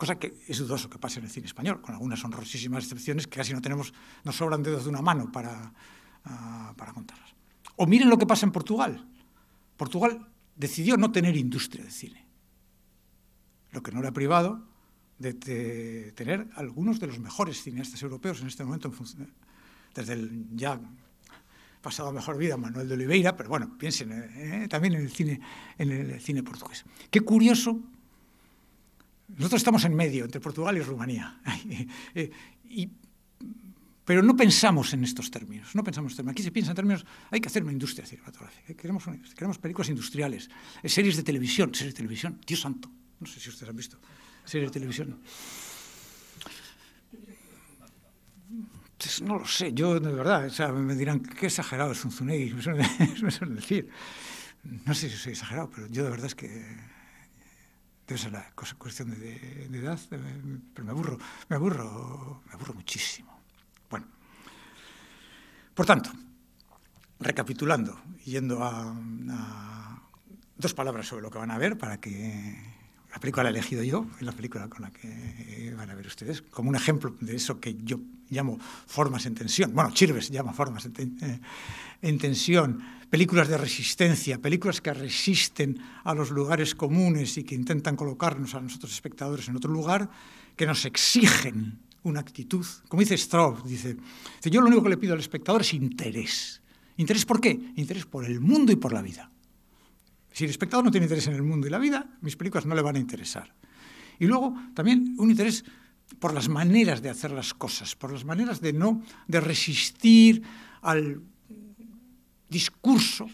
cosa que es dudoso que pase en el cine español, con algunas honrosísimas excepciones que casi no tenemos, nos sobran dedos de una mano para, ah, contarlas. O miren lo que pasa en Portugal. Portugal decidió no tener industria de cine, lo que no le ha privado de tener algunos de los mejores cineastas europeos en este momento, en desde el ya pasado mejor vida Manuel de Oliveira, pero bueno, piensen eh, también en el, cine, en el cine portugués. Qué curioso. Nosotros estamos en medio, entre Portugal y Rumanía. *laughs* Eh, eh, pero no pensamos en estos términos, no pensamos en Aquí se piensa en términos, hay que hacer una industria cinematográfica, queremos, queremos películas industriales, series de televisión, series de televisión, Dios santo, no sé si ustedes han visto series de televisión. Pues, no lo sé, yo de verdad, o sea, me dirán, qué exagerado es un Zunegui, *laughs* me suelen, decir. No sé si soy exagerado, pero yo de verdad es que debe ser la cuestión de, edad, pero me aburro, me aburro, me aburro muchísimo. Bueno, por tanto, recapitulando, yendo a dos palabras sobre lo que van a ver para que la película la he elegido yo, es la película con la que eh, van a ver ustedes, como un ejemplo de eso que yo llamo formas en tensión. Bueno, Chirves llama formas eh, en, tensión, películas de resistencia, películas que resisten a los lugares comunes y que intentan colocarnos a nosotros espectadores en otro lugar, que nos exigen una actitud. Como dice Straub, dice, yo lo único que le pido al espectador es interés. ¿Interés por qué? Interés por el mundo y por la vida. Si el espectador no tiene interés en el mundo y la vida, mis películas no le van a interesar. Y luego también un interés por las maneras de hacer las cosas, por las maneras de no de resistir al discurso.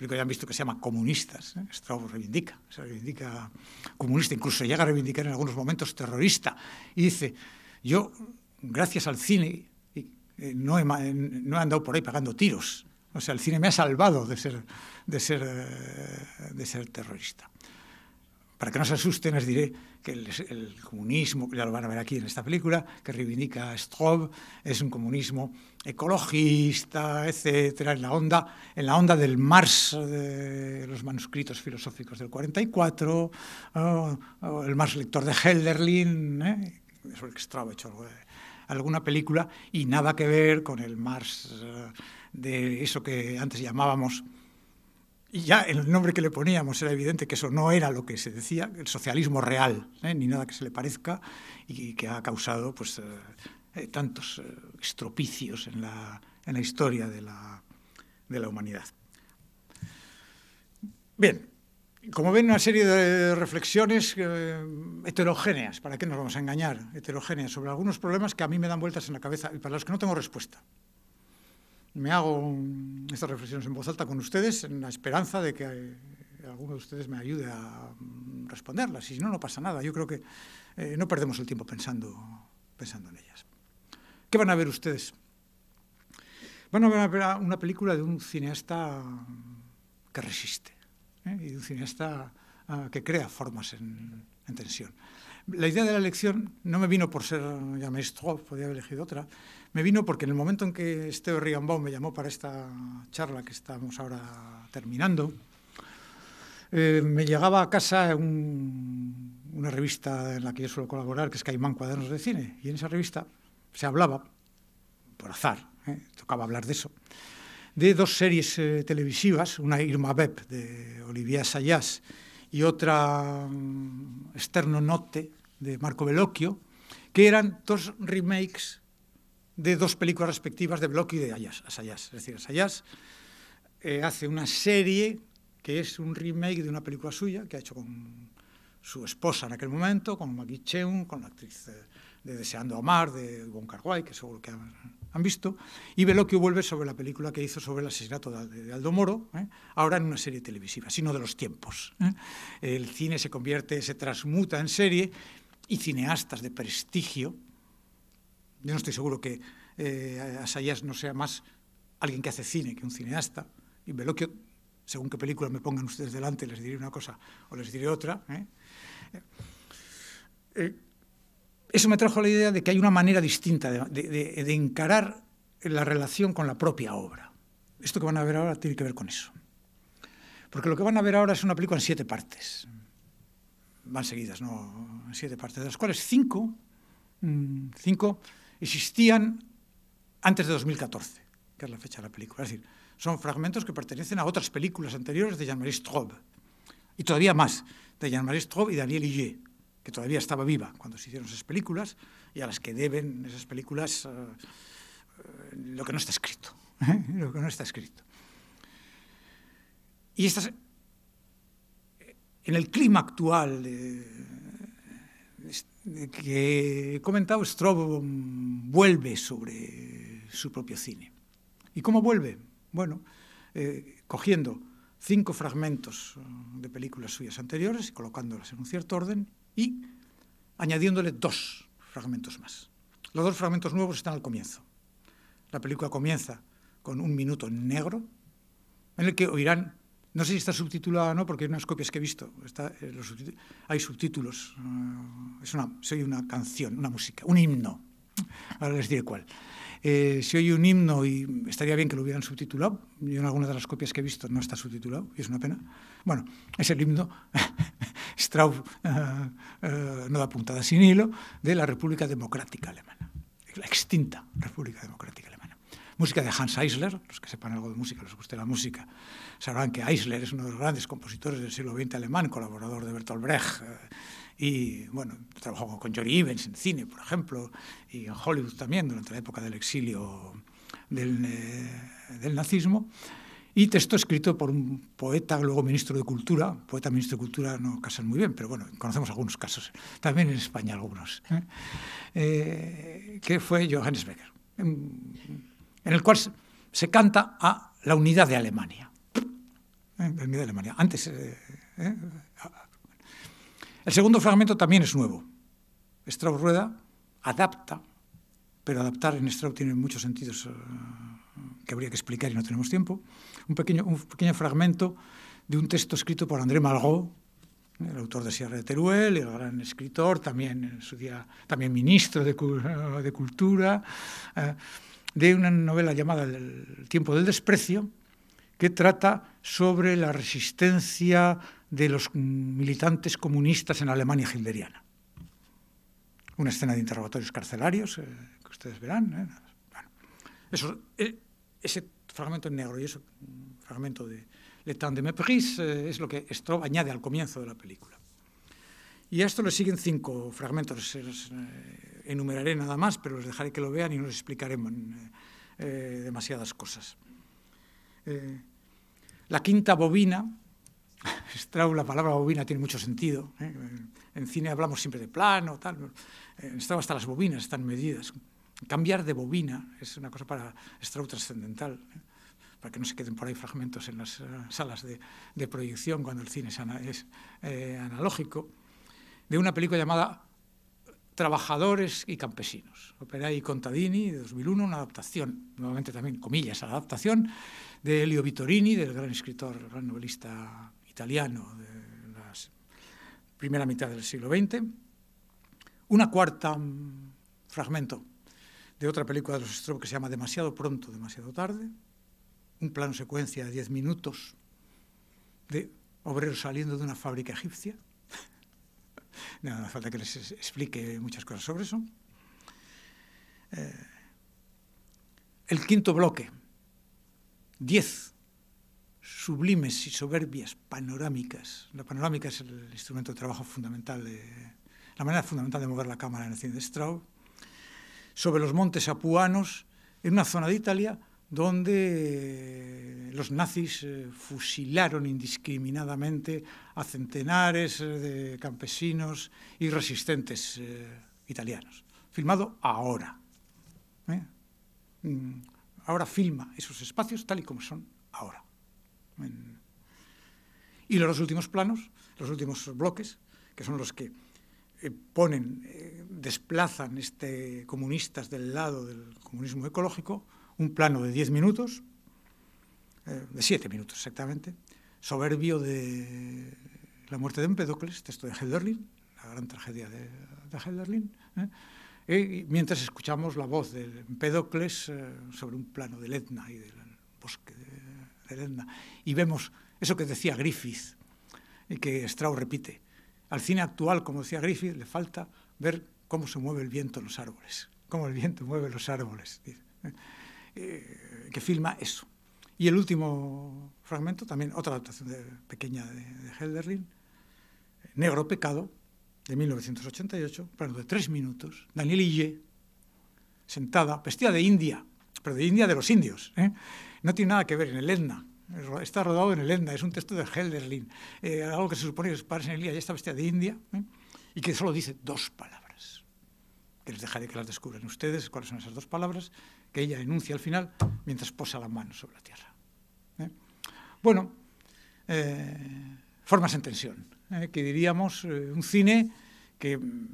Ya han visto que se llama comunistas. ¿eh? reivindica, se reivindica comunista, incluso llega a reivindicar en algunos momentos terrorista. Y dice: Yo, gracias al cine, eh, no he andado por ahí pagando tiros o sea, el cine me ha salvado de ser, de ser, eh, de ser terrorista. Para que no se asusten, les diré que el, comunismo, ya lo van a ver aquí en esta película, que reivindica a Straub, es un comunismo ecologista, etcétera, en la onda, en la onda del Mars de los manuscritos filosóficos del 44, el Mars lector de Helderlin, ¿eh? sobre el que Straub ha hecho alguna película, y nada que ver con el Mars. Eh, de eso que antes llamábamos, y ya el nombre que le poníamos era evidente que eso no era lo que se decía, el socialismo real, ¿eh? ni nada que se le parezca, y que ha causado pues, eh, eh, tantos estropicios en la, en la historia de la, de la humanidad. Bien, como ven, una serie de reflexiones heterogéneas, ¿para qué nos vamos a engañar? Heterogéneas sobre algunos problemas que a mí me dan vueltas en la cabeza y para los que no tengo respuesta me hago estas reflexiones en voz alta con ustedes en la esperanza de que eh, alguno de ustedes me ayude a mm, responderlas. Y si no, no pasa nada. Yo creo que eh, no perdemos el tiempo pensando, pensando en ellas. ¿Qué van a ver ustedes? Van a ver una película de un cineasta mm, que resiste ¿eh? y de un cineasta ah, que crea formas en tensión. La idea de la elección no me vino por ser ya maestro, podía haber elegido otra, me vino porque en el momento en que Esteo Rigambaum me llamó para esta charla que estamos ahora terminando, eh, me llegaba a casa una revista en la que yo suelo colaborar, que es Caimán Cuadernos de Cine, y en esa revista se hablaba, por azar, eh, tocaba hablar de eso, de dos series eh, televisivas, una Irma Beb de Olivia Sayas, y otra mm, Externo note de Marco Bellocchio, que eran dos remakes de dos películas respectivas de Bellocchio y de Ayas, Asayas. Es decir, Asayas eh, hace una serie que es un remake de una película suya que ha hecho con su esposa en aquel momento, con Maggie Cheung, con la actriz eh, de, Deseando Amar, de Wong Carguay, que que seguro que han visto, y Veloquio vuelve sobre la película que hizo sobre el asesinato de Aldo Moro, ¿eh? ahora en una serie televisiva, sino de los tiempos. ¿eh? El cine se convierte, se transmuta en serie, y cineastas de prestigio, yo no estoy seguro que eh, Asayas no sea más alguien que hace cine que un cineasta, y Veloquio, según qué película me pongan ustedes delante, les diré una cosa o les diré otra. ¿eh? Eso me trajo la idea de que hay una manera distinta de, encarar la relación con la propia obra. Esto que van a ver ahora tiene que ver con eso. Porque lo que van a ver ahora es una película en siete partes. Van seguidas, ¿no? En siete partes, de las cuales cinco, mm, cinco existían antes de 2014, que es la fecha de la película. Es decir, son fragmentos que pertenecen a otras películas anteriores de Jean-Marie Straub. Y todavía más, de Jean-Marie Straub y Daniel Hillier que todavía estaba viva cuando se hicieron esas películas y a las que deben esas películas eh, eh, lo que no está escrito. *laughs* ¿eh? Lo que no está escrito. Y estas, en el clima actual que he comentado, Strobo vuelve sobre su propio cine. ¿Y cómo vuelve? Bueno, cogiendo cinco fragmentos de películas suyas anteriores y colocándolas en un cierto orden y añadiéndole dos fragmentos más. Los dos fragmentos nuevos están al comienzo. La película comienza con un minuto negro en el que oirán, no sé si está subtitulado o no, porque hay unas copias que he visto, está, eh, hay subtítulos, eh, es una, se oye una canción, una música, un himno, ahora les diré cuál. Si eh, se oye un himno y estaría bien que lo hubieran subtitulado. Yo en alguna de las copias que he visto no está subtitulado y es una pena. Bueno, es el himno Straub eh, eh, no da puntada sin hilo, de la República Democrática Alemana, la extinta República Democrática Alemana música de Hans Eisler, los que sepan algo de música, los que guste la música, sabrán que Eisler es uno de los grandes compositores del siglo XX alemán, colaborador de Bertolt Brecht, eh, y bueno, trabajó con Jory Evans en cine, por ejemplo, y en Hollywood también durante la época del exilio del nazismo. Y texto escrito por un poeta, luego ministro de Cultura, poeta, ministro de Cultura no casan muy bien, pero bueno, conocemos algunos casos, también en España algunos, ¿eh? Eh, que fue Johannes Becker, en, el cual se, canta a la unidad de Alemania. ¿Eh? La unidad de Alemania. Antes. El segundo fragmento también es nuevo. Strauss Rueda adapta, pero adaptar en Strauss tiene muchos sentidos que habría que explicar y no tenemos tiempo un pequeño, un pequeño fragmento de un texto escrito por André Malraux, el autor de Sierra de Teruel, el gran escritor, también en su día también ministro de, Cultura, eh, de una novela llamada El tiempo del desprecio, que trata sobre la resistencia de los militantes comunistas en Alemania hilderiana. Una escena de interrogatorios carcelarios, eh, que ustedes verán. Eh, bueno, eso, ese fragmento en negro y eso un fragmento de Le Temps de Mépris, eh, es lo que Straub añade al comienzo de la película. Y a esto le siguen cinco fragmentos, eh, enumeraré nada más, pero los dejaré que lo vean y no les explicaremos eh, demasiadas cosas. la quinta bobina, *laughs* Straub, la palabra bobina tiene mucho sentido. En cine hablamos siempre de plano, tal. En Straub hasta las bobinas están medidas cambiar de bobina es una cosa para Strauss trascendental, ¿eh? para que no se queden por ahí fragmentos en las eh, salas de, proyección cuando el cine es, eh, analógico, de una película llamada Trabajadores y Campesinos, Opera y Contadini, de 2001, una adaptación, nuevamente también comillas, adaptación de Elio Vittorini, del gran escritor, gran novelista italiano de la primera mitad del siglo XX. Una cuarta fragmento de otra película de los Straub que se llama Demasiado pronto, demasiado tarde, un plano secuencia de 10 minutos de obreros saliendo de una fábrica egipcia. *laughs* no, hace falta que les explique muchas cosas sobre eso. Eh, el quinto bloque, 10 sublimes y soberbias panorámicas. La panorámica es el instrumento de trabajo fundamental, la manera fundamental de mover la cámara en el cine de Straub sobre los montes apuanos, en una zona de Italia donde eh, los nazis eh, fusilaron indiscriminadamente a centenares eh, de campesinos y resistentes italianos. Filmado ahora. Mm, ahora filma esos espacios tal y como son ahora. Y los últimos planos, los últimos bloques, que son los que eh, ponen, eh, desplazan este comunistas del lado del comunismo ecológico, un plano de 10 minutos, eh, de 7 minutos exactamente, soberbio de la muerte de Empedocles, texto de Helderlin, la gran tragedia de, de Helderlin, y mientras escuchamos la voz de Empedocles sobre un plano del Etna y del bosque del Etna, y vemos eso que decía Griffith y que Strauss repite, al cine actual, como decía Griffith, le falta ver cómo se mueve el viento en los árboles, cómo el viento mueve los árboles, eh, que filma eso. Y el último fragmento, también otra adaptación de, pequeña de, de Helderlin, eh, Negro Pecado, de 1988, plano de tres minutos, Daniel Ille, sentada, vestida de india, pero de india de los indios. ¿eh? No tiene nada que ver en el Etna, está rodado en el Enda, es un texto de Helderlin, eh, algo que se supone que es en el día ya está bestia de India ¿eh? y que solo dice dos palabras, que les dejaré que las descubran ustedes, cuáles son esas dos palabras que ella enuncia al final mientras posa la mano sobre la tierra. ¿eh? Bueno, formas en tensión, que diríamos un cine que mm,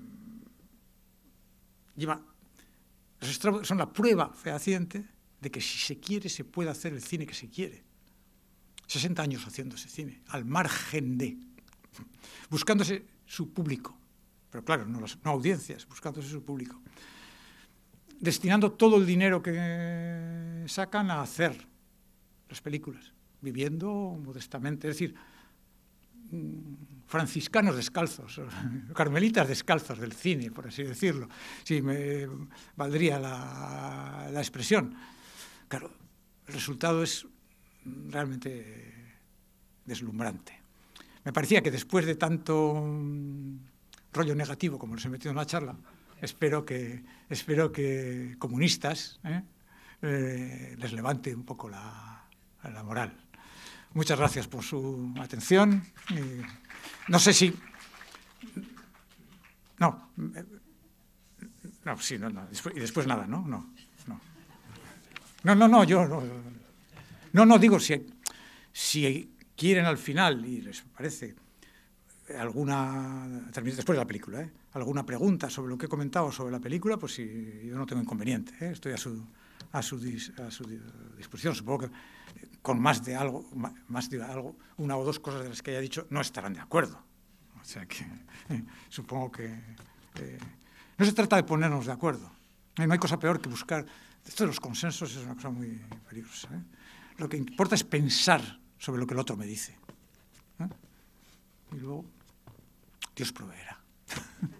lleva, son la prueba fehaciente de que si se quiere se puede hacer el cine que se quiere 60 años haciendo cine, al margen de, buscándose su público, pero claro, no, las, audiencias, buscándose su público, destinando todo el dinero que sacan a hacer las películas, viviendo modestamente, es decir, mm, franciscanos descalzos, *laughs* carmelitas descalzos del cine, por así decirlo, si me valdría la, la expresión. Claro, el resultado es realmente deslumbrante. Me parecía que después de tanto mm, rollo negativo como nos he metido en la charla, espero que, espero que comunistas ¿eh? Eh, les levante un poco la, moral. Muchas gracias por su atención. Eh, no sé si... No, no, sí, no, no. Y después, nada, ¿no? No, no, no, no yo... No, no, no, digo, si, si quieren al final, y les parece alguna, después de la película, ¿eh? alguna pregunta sobre lo que he comentado sobre la película, pues yo no tengo inconveniente, ¿eh? estoy a su, a su, disposición. Supongo que eh, con más de algo, más de algo, una o dos cosas de las que haya dicho, no estarán de acuerdo. O sea que *laughs* supongo que eh, no se trata de ponernos de acuerdo. No hay cosa peor que buscar. Esto de los consensos es una cosa muy peligrosa. ¿eh? lo que importa es pensar sobre lo que el otro me dice. ¿eh? Y luego, Dios proveerá. *laughs*